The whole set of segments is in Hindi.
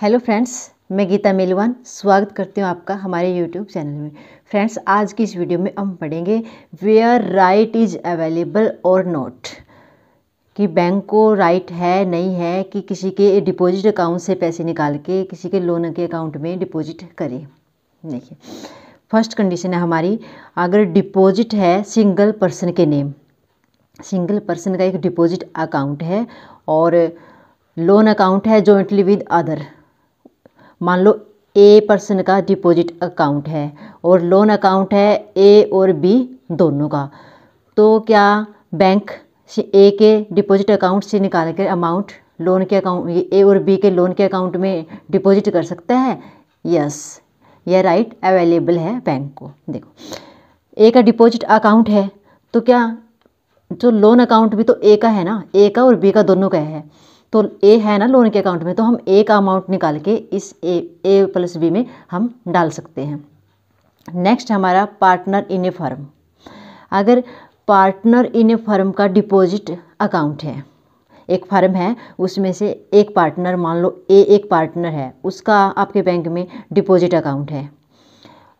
हेलो फ्रेंड्स मैं गीता मेलवान स्वागत करती हूँ आपका हमारे यूट्यूब चैनल में फ्रेंड्स आज की इस वीडियो में हम पढ़ेंगे वेयर राइट इज़ अवेलेबल और नॉट कि बैंक को राइट है नहीं है कि किसी के डिपॉजिट अकाउंट से पैसे निकाल के किसी के लोन के अकाउंट में डिपॉजिट करें देखिए फर्स्ट कंडीशन है हमारी अगर डिपॉजिट है सिंगल पर्सन के नेम सिंगल पर्सन का एक डिपॉजिट अकाउंट है और लोन अकाउंट है जॉइंटली विद अदर मान लो ए पर्सन का डिपॉजिट अकाउंट है और लोन अकाउंट है ए और बी दोनों का तो क्या बैंक ए के डिपॉजिट अकाउंट से निकाल कर अमाउंट लोन के अकाउंट ए और बी के लोन के अकाउंट में डिपॉजिट कर सकता है यस यह राइट अवेलेबल है बैंक को देखो ए का डिपॉजिट अकाउंट है तो क्या जो लोन अकाउंट भी तो ए का है ना ए का और बी का दोनों का है तो ए है ना लोन के अकाउंट में तो हम ए का अमाउंट निकाल के इस ए ए प्लस बी में हम डाल सकते हैं नेक्स्ट हमारा पार्टनर इन ए फर्म अगर पार्टनर इन ए फर्म का डिपॉजिट अकाउंट है एक फर्म है उसमें से एक पार्टनर मान लो ए एक पार्टनर है उसका आपके बैंक में डिपॉजिट अकाउंट है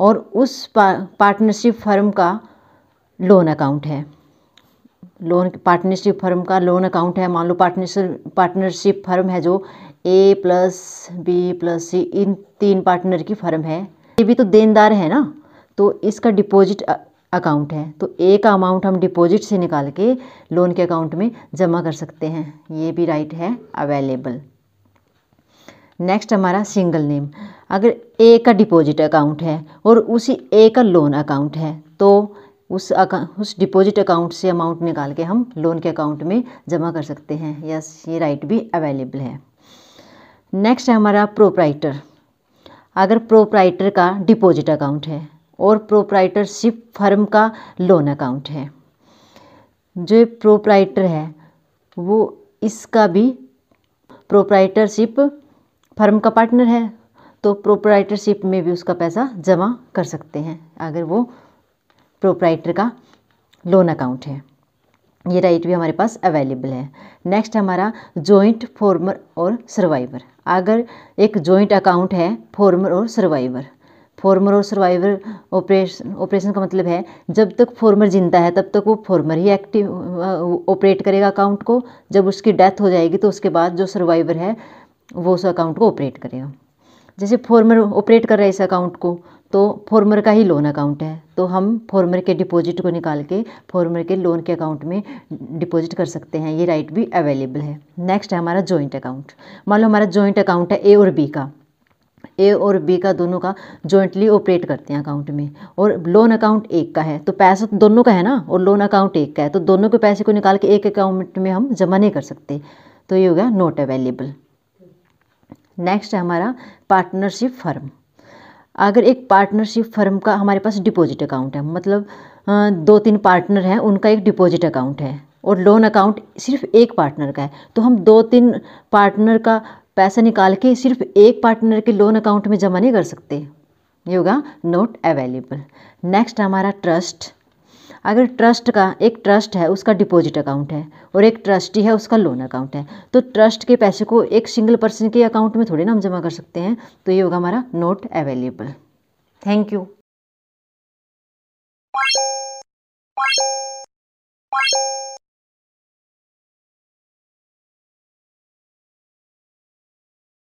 और उस पार्टनरशिप फर्म का लोन अकाउंट है लोन पार्टनरशिप फर्म का लोन अकाउंट है मान लो पार्टनरशिप पार्टनरशिप फर्म है जो A plus B plus C इन तीन पार्टनर की फर्म है ये भी तो देनदार है ना तो इसका डिपॉजिट अकाउंट है तो ए का अमाउंट हम डिपॉजिट से निकाल के लोन के अकाउंट में जमा कर सकते हैं ये भी राइट है अवेलेबल नेक्स्ट हमारा सिंगल नेम अगर ए का डिपॉजिट अकाउंट है और उसी ए का लोन अकाउंट है तो उस उस डिपॉजिट अकाउंट से अमाउंट निकाल के हम लोन के अकाउंट में जमा कर सकते हैं यस ये राइट भी अवेलेबल है नेक्स्ट है हमारा प्रोप्राइटर अगर प्रोप्राइटर का डिपॉजिट अकाउंट है और प्रोप्राइटरशिप फर्म का लोन अकाउंट है जो प्रोप्राइटर है वो इसका भी प्रोप्राइटरशिप फर्म का पार्टनर है तो प्रोप्राइटरशिप में भी उसका पैसा जमा कर सकते हैं अगर वो प्रोप्राइटर का लोन अकाउंट है ये राइट भी हमारे पास अवेलेबल है नेक्स्ट हमारा जॉइंट फॉर्मर और सर्वाइवर अगर एक जॉइंट अकाउंट है फॉर्मर और सर्वाइवर फॉर्मर और सर्वाइवर ऑपरेशन ऑपरेशन का मतलब है जब तक फॉर्मर जिंदा है तब तक वो फॉर्मर ही एक्टिव ऑपरेट करेगा अकाउंट को जब उसकी डेथ हो जाएगी तो उसके बाद जो सर्वाइवर है वो उस अकाउंट को ऑपरेट करेगा जैसे फॉर्मर ऑपरेट कर रहा है इस अकाउंट को तो फॉर्मर का ही लोन अकाउंट है तो हम फॉर्मर के डिपॉजिट को निकाल के फॉर्मर के लोन के अकाउंट में डिपॉजिट कर सकते हैं ये राइट भी अवेलेबल है नेक्स्ट है हमारा जॉइंट अकाउंट मान लो हमारा जॉइंट अकाउंट है ए और बी का ए और बी का दोनों का जॉइंटली ऑपरेट करते हैं अकाउंट में और लोन अकाउंट एक का है तो पैसा तो दोनों का है ना और लोन अकाउंट एक का है तो दोनों के पैसे को निकाल के एक अकाउंट में हम जमा नहीं कर सकते तो ये हो गया नॉट अवेलेबल नेक्स्ट है हमारा पार्टनरशिप फर्म अगर एक पार्टनरशिप फर्म का हमारे पास डिपॉजिट अकाउंट है मतलब दो तीन पार्टनर हैं उनका एक डिपॉजिट अकाउंट है और लोन अकाउंट सिर्फ एक पार्टनर का है तो हम दो तीन पार्टनर का पैसा निकाल के सिर्फ एक पार्टनर के लोन अकाउंट में जमा नहीं कर सकते ये होगा अवेलेबल नेक्स्ट हमारा ट्रस्ट अगर ट्रस्ट का एक ट्रस्ट है उसका डिपॉजिट अकाउंट है और एक ट्रस्टी है उसका लोन अकाउंट है तो ट्रस्ट के पैसे को एक सिंगल पर्सन के अकाउंट में थोड़े ना हम जमा कर सकते हैं तो ये होगा हमारा नोट अवेलेबल थैंक यू